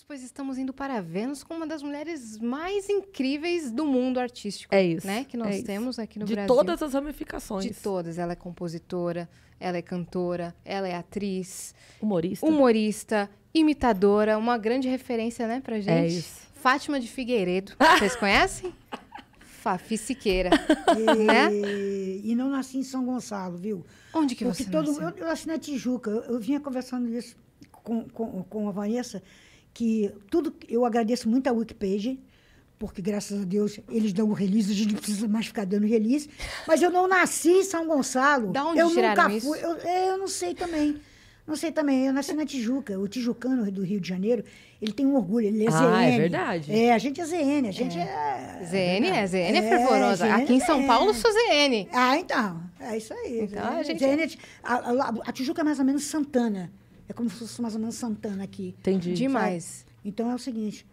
pois estamos indo para Vênus com uma das mulheres mais incríveis do mundo artístico. É isso. Né? Que nós é temos aqui no de Brasil. De todas as ramificações. De todas. Ela é compositora, ela é cantora, ela é atriz. Humorista. Humorista, imitadora, uma grande referência, né, pra é gente. É isso. Fátima de Figueiredo. Vocês conhecem? Fafi Siqueira, e, né? E não nasci em São Gonçalo, viu? Onde que Porque você todo, nasceu? Eu, eu nasci na Tijuca. Eu, eu vinha conversando isso com, com, com a Vanessa que tudo eu agradeço muito a Wikipedia porque graças a Deus eles dão o release, a gente não precisa mais ficar dando release. Mas eu não nasci em São Gonçalo. Da onde eu nunca fui. Eu, é, eu não sei também. Não sei também, eu nasci na Tijuca. O tijucano do Rio de Janeiro, ele tem um orgulho, ele é ZN. Ah, é verdade. É, a gente é ZN, a gente é... é... ZN é, ZN é, é, fervorosa. ZN Aqui em São é. Paulo, eu sou ZN. Ah, então, é isso aí. Então, ZN, a gente... ZN, a, a, a Tijuca é mais ou menos Santana. É como se fosse mais ou menos Santana aqui. Entendi. Demais. Então é o seguinte,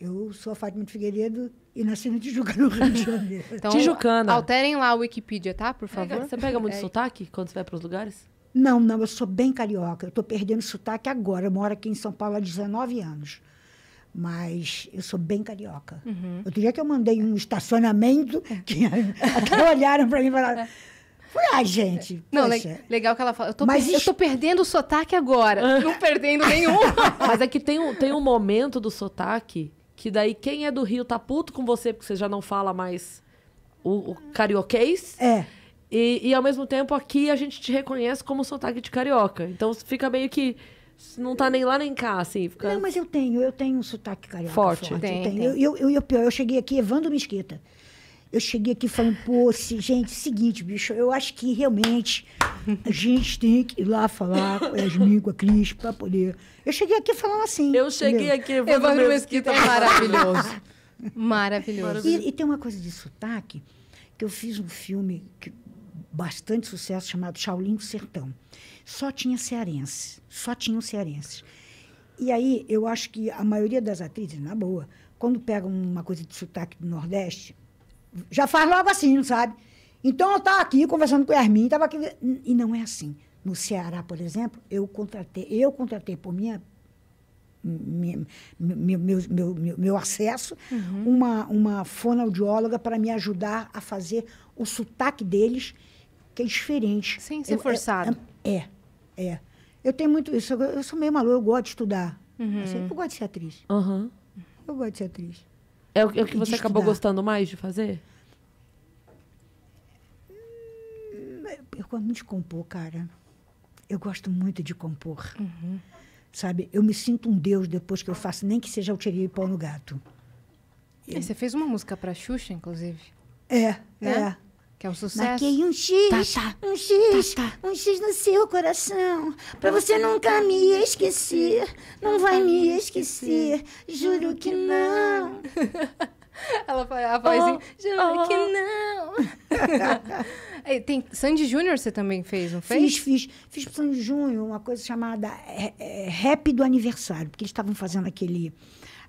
eu sou a Fátima de Figueiredo e nasci no Tijuca, no Rio de Janeiro. então, Tijucana. Alterem lá a Wikipedia, tá? Por favor. Você pega muito é. sotaque quando você vai para os lugares? Não, não, eu sou bem carioca. Eu estou perdendo sotaque agora. Eu moro aqui em São Paulo há 19 anos. Mas eu sou bem carioca. Uhum. Outro dia que eu mandei um estacionamento, é. que até olharam para mim e falaram... É. Falei, ai, ah, gente. É. Não, le legal que ela fala. Eu tô, mas per... eu tô perdendo o sotaque agora. Ah. não perdendo nenhum. mas é que tem um, tem um momento do sotaque que daí quem é do Rio tá puto com você, porque você já não fala mais o, o carioquês. É. E, e ao mesmo tempo aqui a gente te reconhece como sotaque de carioca. Então fica meio que não tá nem lá nem cá, assim. Fica... Não, mas eu tenho, eu tenho um sotaque carioca. Forte. forte. Tem, eu, tenho. E Eu, eu, eu, eu, cheguei aqui, Evandro Mesquita. Eu cheguei aqui falando, pô, gente, seguinte, bicho, eu acho que realmente a gente tem que ir lá falar com a Yasmin, com a Cris, pra poder. Eu cheguei aqui falando assim. Eu cheguei entendeu? aqui, eu Evandro Mesquita é maravilhoso. maravilhoso. maravilhoso. E, e, tem uma coisa de sotaque, que eu fiz um filme que, bastante sucesso chamado Shaolin do Sertão. Só tinha cearense, só tinham cearenses. E aí, eu acho que a maioria das atrizes, na boa, quando pegam uma coisa de sotaque do Nordeste, já faz logo assim, não sabe? Então eu estava aqui conversando com o Yasmin, estava aqui. E não é assim. No Ceará, por exemplo, eu contratei, eu contratei por minha. Minha, meu, meu, meu, meu, acesso, uhum. uma, uma fonoaudióloga para me ajudar a fazer o sotaque deles, que é diferente. Sem ser eu, é, forçado. É, é, é, Eu tenho muito isso. Eu, eu sou meio maluco, eu gosto de estudar. Uhum. Eu, sei, eu gosto de ser atriz. Uhum. Eu gosto de ser atriz. É o, é o que é você acabou gostando mais de fazer? Hum, eu gosto muito de compor, cara. Eu gosto muito de compor. Uhum. Sabe? Eu me sinto um deus depois que eu faço, nem que seja eu tirei pau no gato. É, você fez uma música para Xuxa, inclusive. É, né? é. Que é um sucesso. Marquei um X, tá, tá. um X, tá, tá. um X no seu coração. Pra você nunca tá me esquecer. Não vai me esquecer. Juro que não. Ela faz a voz oh, juro oh. que não. Tem Sandy Júnior você também fez, não fez? Fiz, fiz. Fiz pro Sandy Júnior uma coisa chamada é, é, Rap do Aniversário. Porque eles estavam fazendo aquele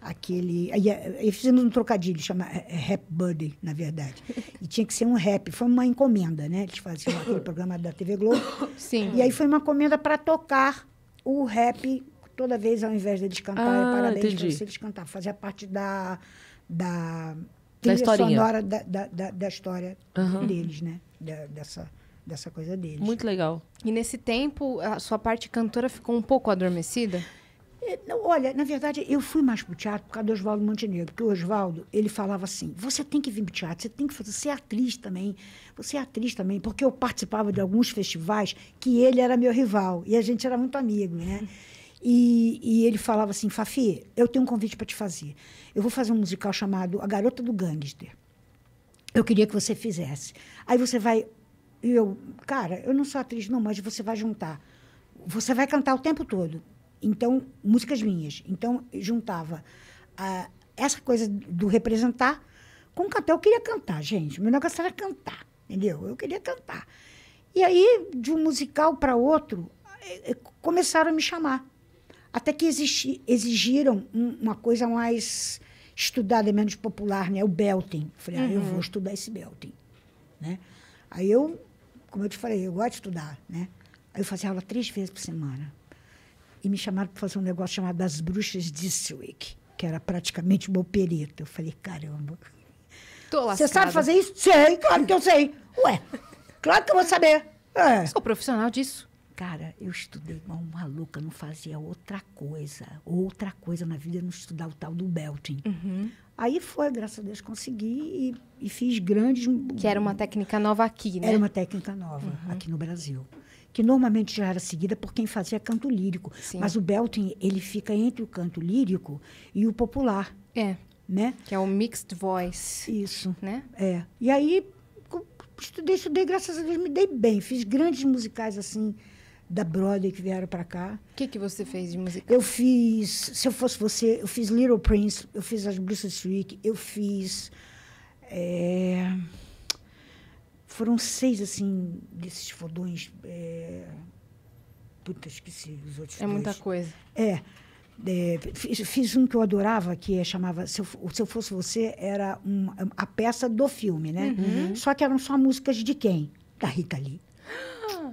aquele. Aí, aí é, fizemos um trocadilho, chama é, é Rap Buddy, na verdade. E tinha que ser um rap. Foi uma encomenda, né? Eles faziam aquele programa da TV Globo. Sim. E aí foi uma encomenda para tocar o rap toda vez, ao invés deles cantar, ah, parabéns entendi. você eles cantar. Fazia parte da. da da sonora da, da, da, da história uhum. deles, né? Da, dessa, dessa coisa deles. Muito legal. E nesse tempo, a sua parte cantora ficou um pouco adormecida? É, olha, na verdade, eu fui mais para o teatro por causa do Oswaldo Montenegro, porque o Oswaldo, ele falava assim, você tem que vir para o teatro, você tem que fazer, ser é atriz também, você é atriz também, porque eu participava de alguns festivais que ele era meu rival, e a gente era muito amigo, né? E, e ele falava assim, Fafi, eu tenho um convite para te fazer. Eu vou fazer um musical chamado A Garota do Gangster. Eu queria que você fizesse. Aí você vai... e Eu, cara, eu não sou atriz, não, mas você vai juntar. Você vai cantar o tempo todo então, músicas minhas. Então, juntava ah, essa coisa do representar com cantar. Eu queria cantar, gente. O meu negócio era cantar, entendeu? Eu queria cantar. E aí, de um musical para outro, eh, eh, começaram a me chamar. Até que exigi exigiram um, uma coisa mais estudada e menos popular, né? O belting. Falei, uhum. ah, eu vou uhum. estudar esse belting, né? Aí eu, como eu te falei, eu gosto de estudar, né? Aí eu fazia aula três vezes por semana e me chamaram para fazer um negócio chamado As Bruxas de Diswick, que era praticamente uma opereta. Eu falei, caramba. Você sabe fazer isso? Sei, claro que eu sei. Ué, claro que eu vou saber. É. Sou profissional disso. Cara, eu estudei igual uma maluca, não fazia outra coisa. Outra coisa na vida, é não estudar o tal do belting. Uhum. Aí foi, graças a Deus, consegui e, e, fiz grandes... Que era uma técnica nova aqui, né? Era uma técnica nova uhum. aqui no Brasil que normalmente já era seguida por quem fazia canto lírico. Sim. Mas o belting, ele fica entre o canto lírico e o popular. É. Né? Que é o mixed voice. Isso. Né? É. E aí, estudei, estudei, graças a Deus, me dei bem. Fiz grandes musicais, assim, da Broadway que vieram para cá. O que, que você fez de musical? Eu fiz, se eu fosse você, eu fiz Little Prince, eu fiz as Bruce Street, eu fiz... É... Foram seis, assim, desses fodões. É... Puta, esqueci os outros. É dois. muita coisa. É. É, fiz, fiz, um que eu adorava, que é, chamava se eu, se eu, Fosse Você, era um, a peça do filme, né? Uhum. uhum. Só que eram só músicas de quem? Da Rita Lee.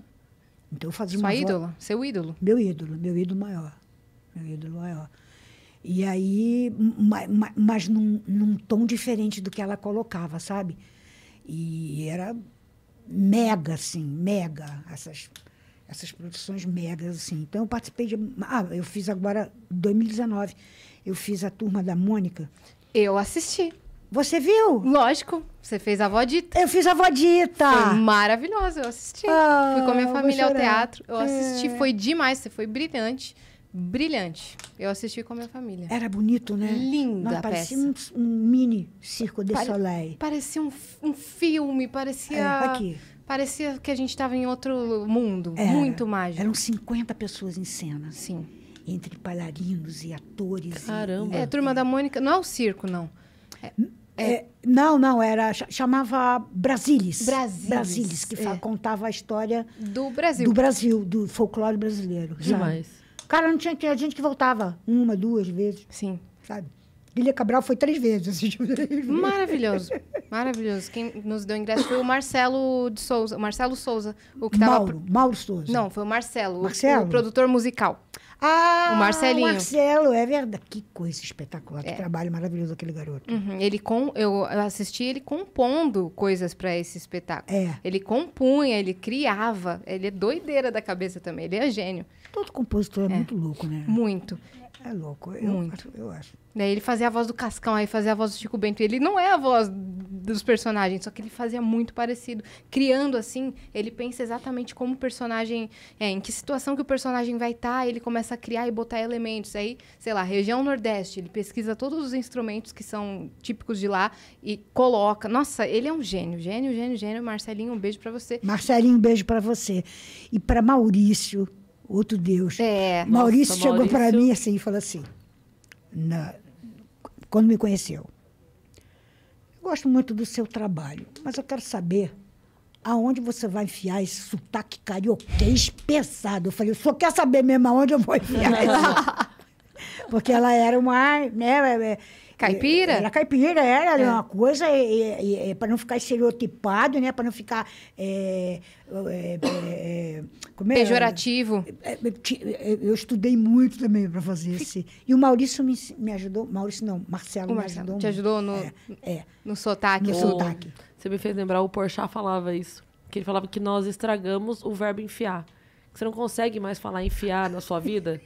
Então eu fazia Sua uma. ídolo Voz... Seu ídolo? Meu ídolo, meu ídolo maior. Meu ídolo maior. E aí, mas num, num tom diferente do que ela colocava, sabe? E era mega, assim, mega, essas, essas produções megas, assim. Então, eu participei de... Ah, eu fiz agora, 2019, eu fiz a Turma da Mônica. Eu assisti. Você viu? Lógico. Você fez a Vodita. Eu fiz a Vodita. Foi maravilhoso, eu assisti. Fui com a minha ah, família ao teatro. Eu assisti, é. foi demais, você foi brilhante. Brilhante. Eu assisti com a minha família. Era bonito, né? Linda Não, parecia um, um, mini circo de Pare, soleil. Parecia um, um filme, parecia... É, aqui. Parecia que a gente estava em outro mundo. Era, muito mágico. Eram 50 pessoas em cena. Sim. Entre bailarinos e atores. Caramba. E, é, Turma é. da Mônica. Não é o circo, não. É, é. é, não, não, era chamava Brasilis. Brasilis, Brasilis que é. contava a história do Brasil, do Brasil, do folclore brasileiro. Demais. Cara, não tinha, tinha gente que voltava uma, duas vezes. Sim. Sabe? Guilherme Cabral foi três vezes. Assim, tipo, três vezes. Maravilhoso. Maravilhoso. Quem nos deu ingresso foi o Marcelo de Souza. O Marcelo Souza. O que tava... Mauro. Mauro Souza. Não, foi o Marcelo. Marcelo? O, o produtor musical. Ah, o Marcelinho. O Marcelo, é verdade. Que coisa espetacular, é. que trabalho maravilhoso aquele garoto. Uhum. Ele com, eu assisti ele compondo coisas para esse espetáculo. É. Ele compunha, ele criava. Ele é doideira da cabeça também, ele é gênio. Todo compositor é, é. muito louco, né? Muito. É louco, eu, Muito. eu acho. Né, ele fazia a voz do Cascão, aí fazia a voz do Chico Bento. Ele não é a voz dos personagens, só que ele fazia muito parecido. Criando assim, ele pensa exatamente como o personagem é, em que situação que o personagem vai estar, tá, ele começa a criar e botar elementos. Aí, sei lá, região Nordeste, ele pesquisa todos os instrumentos que são típicos de lá e coloca. Nossa, ele é um gênio, gênio, gênio, gênio. Marcelinho, um beijo para você. Marcelinho, um beijo para você. E para Maurício, outro Deus. É, Maurício nossa, chegou para mim assim e falou assim, na, quando me conheceu, eu gosto muito do seu trabalho, mas eu quero saber aonde você vai enfiar esse sotaque carioquês pesado. Eu falei, o senhor quer saber mesmo aonde eu vou enfiar Porque ela era uma, né, é, é, Caipira? Era é, é, caipira, era é. uma coisa, é, para não ficar estereotipado, né? Para não ficar. É, é, Pejorativo. Eu estudei muito também para fazer esse. E o Maurício me, me ajudou. Maurício não, Marcelo, Marcelo me ajudou. Te ajudou no, no sotaque. No o, sotaque. Você me fez lembrar, o Porchat falava isso. Que ele falava que nós estragamos o verbo enfiar. Que você não consegue mais falar enfiar na sua vida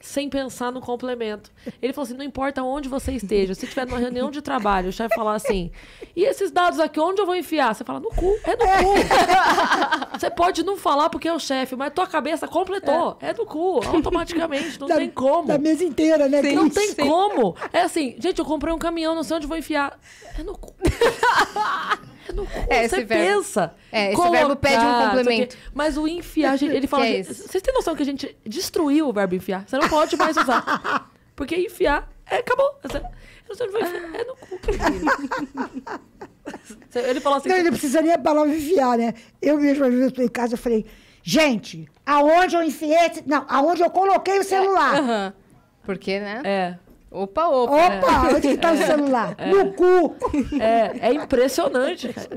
sem pensar no complemento. Ele falou assim: não importa onde você esteja, se tiver numa reunião de trabalho, o chefe falar assim: e esses dados aqui, onde eu vou enfiar? Você fala: no cu, é no cu. você pode não falar porque é o chefe, mas tua cabeça completou. É, é no cu, automaticamente, não da, tem como. Da mesa inteira, né? Sim, não tem sim. como. É assim: gente, eu comprei um caminhão, não sei onde vou enfiar. É no cu. no cu. É, você verbo, pensa. É, coloca. esse verbo pede um ah, complemento. Mas o enfiar, ele fala. É assim, Vocês têm noção que a gente destruiu o verbo enfiar? Você não pode mais usar. Porque enfiar é, acabou. Você, você vai enfiar, é no cu. ele falou assim. Não, ele precisaria a palavra enfiar, né? Eu mesmo, às vezes, em casa, eu falei, gente, aonde eu enfiei. Não, aonde eu coloquei o celular. É, uh -huh. Porque, né? É. Opa, opa. Opa, onde está o é. celular? É. No cu! É, é impressionante, cara.